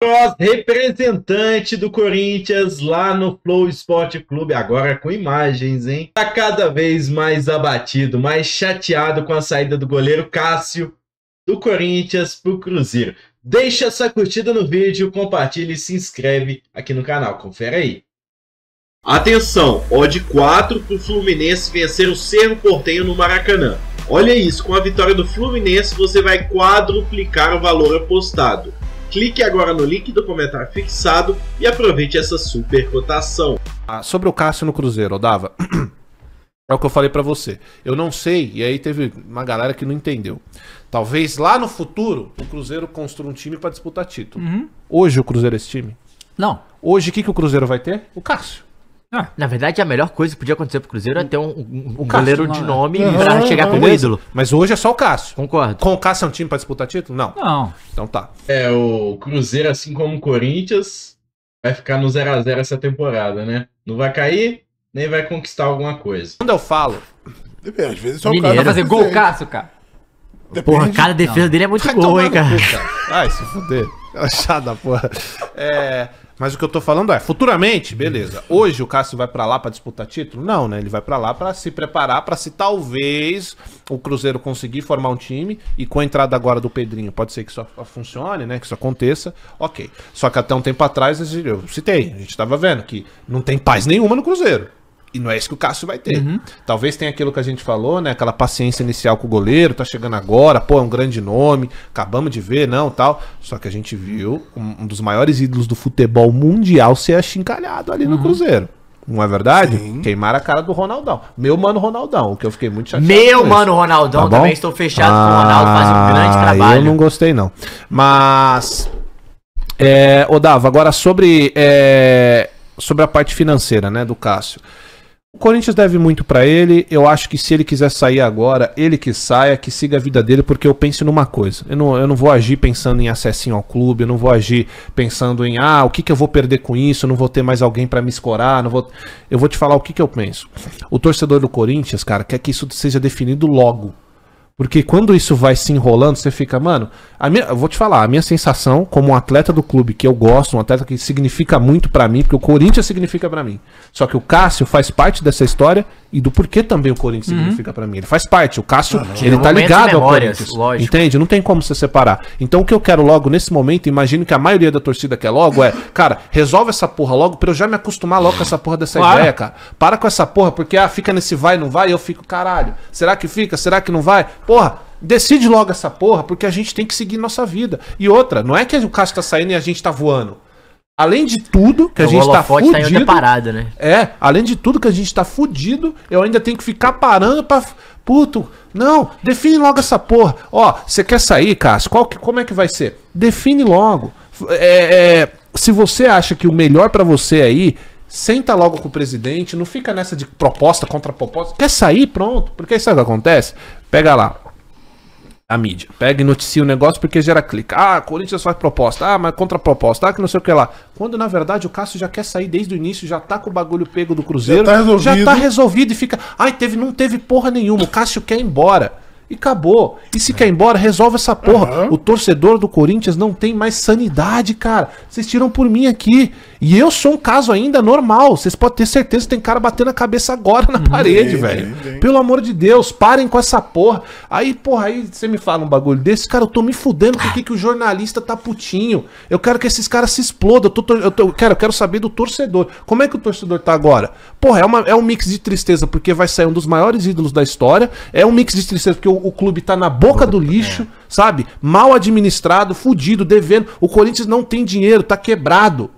Cross, representante do Corinthians lá no Flow Esporte Clube, agora com imagens, hein? Tá cada vez mais abatido, mais chateado com a saída do goleiro Cássio do Corinthians pro Cruzeiro. Deixa essa curtida no vídeo, compartilha e se inscreve aqui no canal. Confere aí. Atenção, odd 4 pro Fluminense vencer o Cerro Porteio no Maracanã. Olha isso, com a vitória do Fluminense você vai quadruplicar o valor apostado. Clique agora no link do comentário fixado e aproveite essa super cotação. Ah, sobre o Cássio no Cruzeiro, Dava. É o que eu falei para você. Eu não sei, e aí teve uma galera que não entendeu. Talvez lá no futuro o Cruzeiro construa um time para disputar título. Uhum. Hoje o Cruzeiro é esse time? Não. Hoje o que, que o Cruzeiro vai ter? O Cássio. Ah. Na verdade, a melhor coisa que podia acontecer pro Cruzeiro é ter um, um, um goleiro de né? nome não, pra não, chegar não, é como ídolo. Mas hoje é só o Cássio. Concordo. Com o Cássio é um time pra disputar título? Não. Não. Então tá. É, o Cruzeiro, assim como o Corinthians, vai ficar no 0 a 0 essa temporada, né? Não vai cair, nem vai conquistar alguma coisa. Quando eu falo. Depende, às vezes só Mineiro. o Cássio. fazer gol, Cássio, cara. Depende. Porra, cada defesa dele é muito boa, hein, cara. cara. Ai, se fuder. Achada, porra. É. Mas o que eu tô falando é, futuramente, beleza. Hoje o Cássio vai para lá para disputar título? Não, né? Ele vai para lá para se preparar, para se talvez o Cruzeiro conseguir formar um time e com a entrada agora do Pedrinho, pode ser que isso funcione, né? Que isso aconteça. OK. Só que até um tempo atrás eu citei, a gente tava vendo que não tem paz nenhuma no Cruzeiro. E não é isso que o Cássio vai ter. Uhum. Talvez tenha aquilo que a gente falou, né? Aquela paciência inicial com o goleiro, tá chegando agora, pô, é um grande nome, acabamos de ver, não, tal. Só que a gente viu um dos maiores ídolos do futebol mundial ser achincalhado ali uhum. no Cruzeiro. Não é verdade? Sim. Queimaram a cara do Ronaldão. Meu mano Ronaldão, o que eu fiquei muito chateado. Meu mano Ronaldão, tá também estou fechado ah, com o Ronaldo, faz um ah, grande trabalho. Eu não gostei, não. Mas. É, Odava, agora sobre, é, sobre a parte financeira, né, do Cássio. O Corinthians deve muito para ele. Eu acho que se ele quiser sair agora, ele que saia, que siga a vida dele, porque eu penso numa coisa. Eu não, eu não vou agir pensando em acessinho ao clube, eu não vou agir pensando em, ah, o que, que eu vou perder com isso, eu não vou ter mais alguém para me escorar, não vou. Eu vou te falar o que, que eu penso. O torcedor do Corinthians, cara, quer que isso seja definido logo. Porque quando isso vai se enrolando, você fica, mano. A minha, vou te falar, a minha sensação como um atleta do clube que eu gosto, um atleta que significa muito para mim, porque o Corinthians significa para mim. Só que o Cássio faz parte dessa história e do porquê também o Corinthians uhum. significa para mim. Ele faz parte. O Cássio, ele tá ligado é memórias, ao Corinthians. Lógico. Entende? Não tem como se separar. Então o que eu quero logo nesse momento, imagino que a maioria da torcida quer logo é, cara, resolve essa porra logo para eu já me acostumar logo com essa porra dessa claro. ideia, cara. Para com essa porra, porque ah, fica nesse vai não vai, eu fico, caralho. Será que fica? Será que não vai? Porra, decide logo essa porra, porque a gente tem que seguir nossa vida. E outra, não é que o Cássio tá saindo e a gente tá voando. Além de tudo que a o gente tá, tá fudido. Tá né? É, além de tudo que a gente tá fudido, eu ainda tenho que ficar parando pra. Puto, não, define logo essa porra. Ó, você quer sair, Cássio? Qual que, como é que vai ser? Define logo. É, é, se você acha que o melhor para você aí, é senta logo com o presidente, não fica nessa de proposta contra proposta. Quer sair, pronto. Porque é o que acontece? Pega lá, a mídia. Pega e noticia o negócio porque gera clique. Ah, Corinthians faz proposta. Ah, mas contra proposta. Ah, que não sei o que lá. Quando na verdade o Cássio já quer sair desde o início, já tá com o bagulho pego do Cruzeiro. Já tá resolvido. Já tá resolvido e fica. Ai, teve, não teve porra nenhuma. O Cássio quer ir embora. E acabou. E se quer ir embora, resolve essa porra. Uhum. O torcedor do Corinthians não tem mais sanidade, cara. Vocês tiram por mim aqui. E eu sou um caso ainda normal. Vocês podem ter certeza que tem cara batendo a cabeça agora na uhum. parede, bem, velho. Bem, bem. Pelo amor de Deus, parem com essa porra. Aí, porra, aí você me fala um bagulho desse, cara, eu tô me fudendo porque que o jornalista tá putinho. Eu quero que esses caras se explodam. Eu, tô, eu, tô, quero, eu quero saber do torcedor. Como é que o torcedor tá agora? Porra, é, uma, é um mix de tristeza porque vai sair um dos maiores ídolos da história. É um mix de tristeza porque o, o clube tá na boca do lixo, é. sabe? Mal administrado, fudido, devendo. O Corinthians não tem dinheiro, tá quebrado.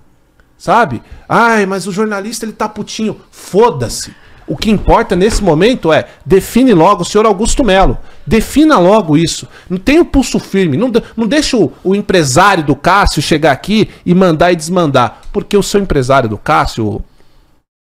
Sabe? Ai, mas o jornalista ele tá putinho. Foda-se. O que importa nesse momento é define logo o senhor Augusto Melo. Defina logo isso. Não tem o pulso firme. Não, não deixa o, o, empresário do Cássio chegar aqui e mandar e desmandar. Porque o seu empresário do Cássio,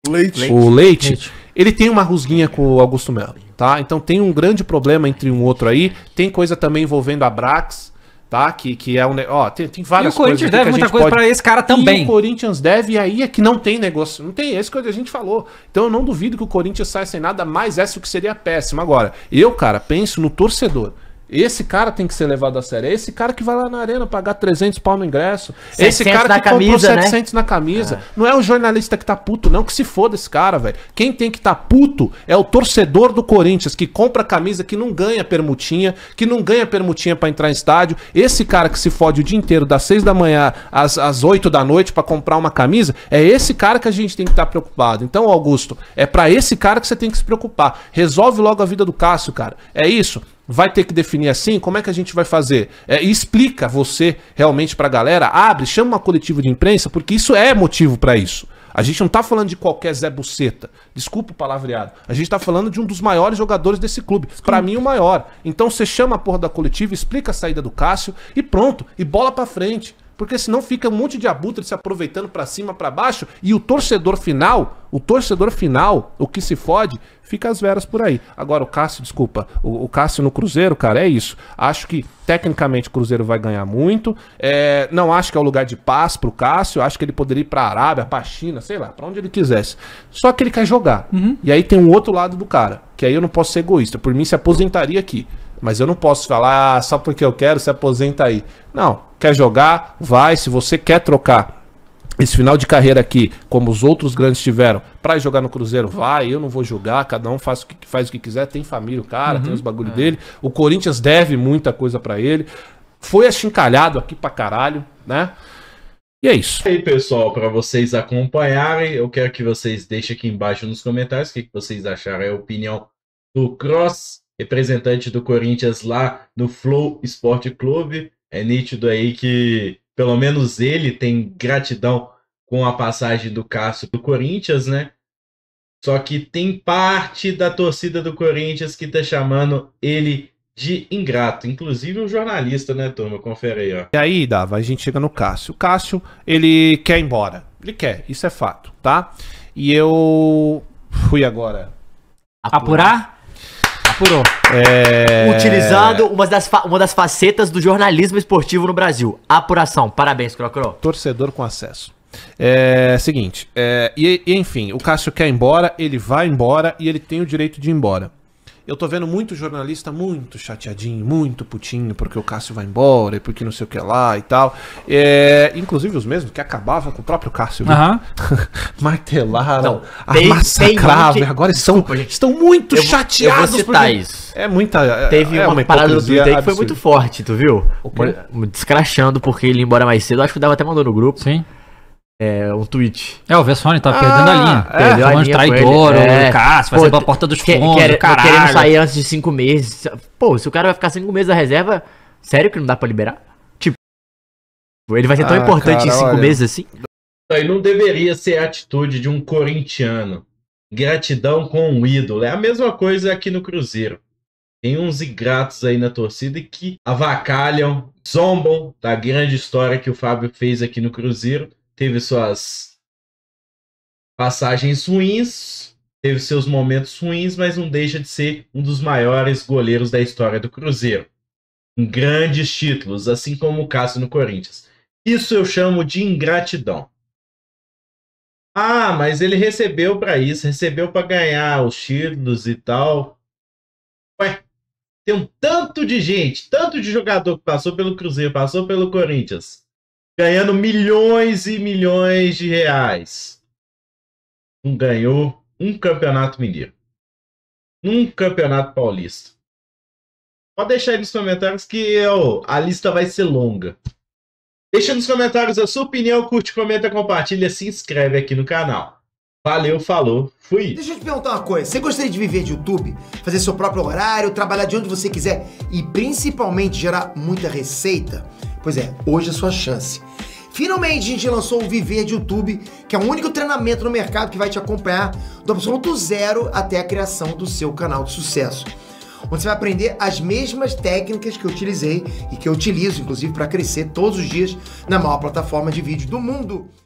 Leite. o Leite, Leite, ele tem uma rusguinha com o Augusto Melo. Tá? Então tem um grande problema entre um outro aí. Tem coisa também envolvendo a Brax tá? Que, que é um. Ó, tem, tem várias coisas. E o Corinthians deve muita coisa pode... para esse cara também. E o Corinthians deve, e aí é que não tem negócio. Não tem, esse é que a gente falou. Então eu não duvido que o Corinthians saia sem nada, mas essa é o que seria péssimo. Agora, eu, cara, penso no torcedor. Esse cara tem que ser levado a sério. É esse cara que vai lá na arena pagar 300 pau no ingresso. É esse cara que comprou 700 né? na camisa. É. Não é o jornalista que tá puto, não, que se foda esse cara, velho. Quem tem que tá puto é o torcedor do Corinthians, que compra camisa, que não ganha permutinha, que não ganha permutinha para entrar em estádio. Esse cara que se fode o dia inteiro, das 6 da manhã às, às 8 da noite para comprar uma camisa, é esse cara que a gente tem que estar tá preocupado. Então, Augusto, é para esse cara que você tem que se preocupar. Resolve logo a vida do Cássio, cara. É isso vai ter que definir assim? Como é que a gente vai fazer? É, explica você realmente para a galera, abre, chama uma coletiva de imprensa, porque isso é motivo para isso. A gente não está falando de qualquer Zé Buceta. Desculpa o palavreado. A gente está falando de um dos maiores jogadores desse clube. Para mim, o maior. Então você chama a porra da coletiva, explica a saída do Cássio e pronto. E bola para frente. Porque senão fica um monte de abutre se aproveitando para cima, para baixo, e o torcedor final, o torcedor final, o que se fode, fica às veras por aí. Agora o Cássio, desculpa, o, o Cássio no Cruzeiro, cara, é isso. Acho que tecnicamente o Cruzeiro vai ganhar muito. É, não acho que é o lugar de paz pro Cássio, acho que ele poderia ir pra Arábia, pra China, sei lá, para onde ele quisesse. Só que ele quer jogar. Uhum. E aí tem um outro lado do cara, que aí eu não posso ser egoísta. Por mim se aposentaria aqui. Mas eu não posso falar, ah, só porque eu quero, se aposenta aí. Não, quer jogar? Vai, se você quer trocar esse final de carreira aqui, como os outros grandes tiveram, para jogar no Cruzeiro, vai, eu não vou jogar, cada um faz o que, faz o que quiser, tem família, o cara, uhum, tem os bagulho é. dele. O Corinthians deve muita coisa para ele. Foi achincalhado aqui pra caralho, né? E é isso. E aí, pessoal, para vocês acompanharem, eu quero que vocês deixem aqui embaixo nos comentários o que, que vocês acharam, é a opinião do Cross representante do Corinthians lá no Flow Sport Clube. É nítido aí que pelo menos ele tem gratidão com a passagem do Cássio do Corinthians, né? Só que tem parte da torcida do Corinthians que tá chamando ele de ingrato, inclusive um jornalista, né, turma? Confere aí, ó. E aí, Dava, a gente chega no Cássio. O Cássio, ele quer ir embora. Ele quer, isso é fato, tá? E eu fui agora apurar, apurar apurou. É... Utilizando uma das, uma das facetas do jornalismo esportivo no Brasil. Apuração. Parabéns, Crocro. Torcedor com acesso. É seguinte, é, e, e enfim, o Cássio quer ir embora, ele vai embora e ele tem o direito de ir embora eu tô vendo muito jornalista muito chateadinho, muito putinho, porque o Cássio vai embora e porque não sei o que lá e tal. É, inclusive os mesmos que acabavam com o próprio Cássio. Uhum. Martelaram, não, massacravam, agora estão, Desculpa, gente. estão muito eu, chateados. Eu vou citar isso. É muita. É, Teve é uma, uma parada do Twitter que foi muito forte, tu viu? Descrachando porque ele ia embora mais cedo. Acho que o Dava até mandou no grupo. Sim. É, o tweet. É, o Vessone tá ah, perdendo a linha. É, Perdeu a linha traidor, é. o Cássio, fazendo ser a porta dos fundos, quer, caralho. Querendo sair antes de cinco meses. Pô, se o cara vai ficar cinco meses na reserva, sério que não dá pra liberar? Tipo, ele vai ser tão ah, importante cara, em cinco olha. meses assim? Aí não deveria ser a atitude de um corintiano. Gratidão com um ídolo. É a mesma coisa aqui no Cruzeiro. Tem uns ingratos aí na torcida que avacalham, zombam da grande história que o Fábio fez aqui no Cruzeiro teve suas passagens ruins, teve seus momentos ruins, mas não deixa de ser um dos maiores goleiros da história do Cruzeiro. Em grandes títulos, assim como o caso no Corinthians. Isso eu chamo de ingratidão. Ah, mas ele recebeu para isso, recebeu para ganhar os títulos e tal. Ué, tem um tanto de gente, tanto de jogador que passou pelo Cruzeiro, passou pelo Corinthians, ganhando milhões e milhões de reais. Não ganhou um campeonato mineiro. Um campeonato paulista. Pode deixar aí nos comentários que eu, a lista vai ser longa. Deixa nos comentários a sua opinião, curte, comenta, compartilha, se inscreve aqui no canal. Valeu, falou, fui. Deixa eu te perguntar uma coisa. Você gostaria de viver de YouTube? Fazer seu próprio horário, trabalhar de onde você quiser e principalmente gerar muita receita? Pois é, hoje é a sua chance. Finalmente a gente lançou o Viver de YouTube, que é o único treinamento no mercado que vai te acompanhar do absoluto zero até a criação do seu canal de sucesso. Onde você vai aprender as mesmas técnicas que eu utilizei e que eu utilizo, inclusive, para crescer todos os dias na maior plataforma de vídeo do mundo.